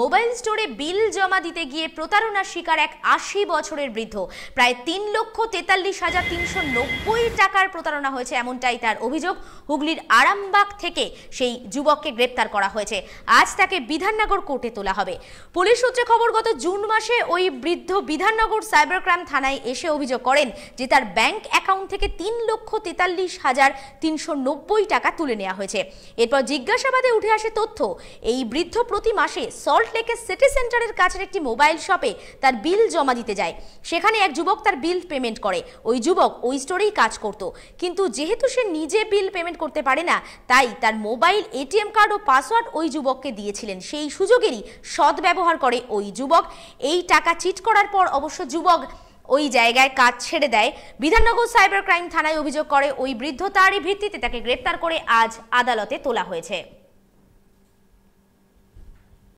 mobile স্টোরে বিল জমা দিতে গিয়ে প্রতারণার শিকার এক আশি বছরের বৃদ্ধ প্রায় তিন লক্ষ তেতাল্লিশ হাজার তিনশো নব্বই টাকার প্রতারণা হয়েছে এমনটাই তার অভিযোগ হুগলির আরামবাগ থেকে সেই যুবককে গ্রেপ্তার করা হয়েছে আজ তাকে বিধাননগর কোর্টে তোলা হবে পুলিশ সূত্রে খবর গত জুন মাসে ওই বৃদ্ধ বিধাননগর সাইবার ক্রাইম থানায় এসে অভিযোগ করেন যে তার ব্যাংক অ্যাকাউন্ট থেকে তিন লক্ষ তেতাল্লিশ হাজার তিনশো নব্বই টাকা তুলে নেওয়া হয়েছে এরপর জিজ্ঞাসাবাদে উঠে আসে তথ্য এই বৃদ্ধ প্রতি মাসে স সল্টলেকের সিটি সেন্টারের কাছের একটি মোবাইল শপে তার বিল জমা দিতে যায় সেখানে এক যুবক তার বিল পেমেন্ট করে ওই যুবক ওই স্টোরেই কাজ করত কিন্তু যেহেতু সে নিজে বিল পেমেন্ট করতে পারে না তাই তার মোবাইল এটিএম কার্ড ও পাসওয়ার্ড ওই যুবককে দিয়েছিলেন সেই সুযোগেরই সদ্ব্যবহার করে ওই যুবক এই টাকা চিট করার পর অবশ্য যুবক ওই জায়গায় কাজ ছেড়ে দেয় বিধাননগর সাইবার ক্রাইম থানায় অভিযোগ করে ওই বৃদ্ধ তারই ভিত্তিতে তাকে গ্রেপ্তার করে আজ আদালতে তোলা হয়েছে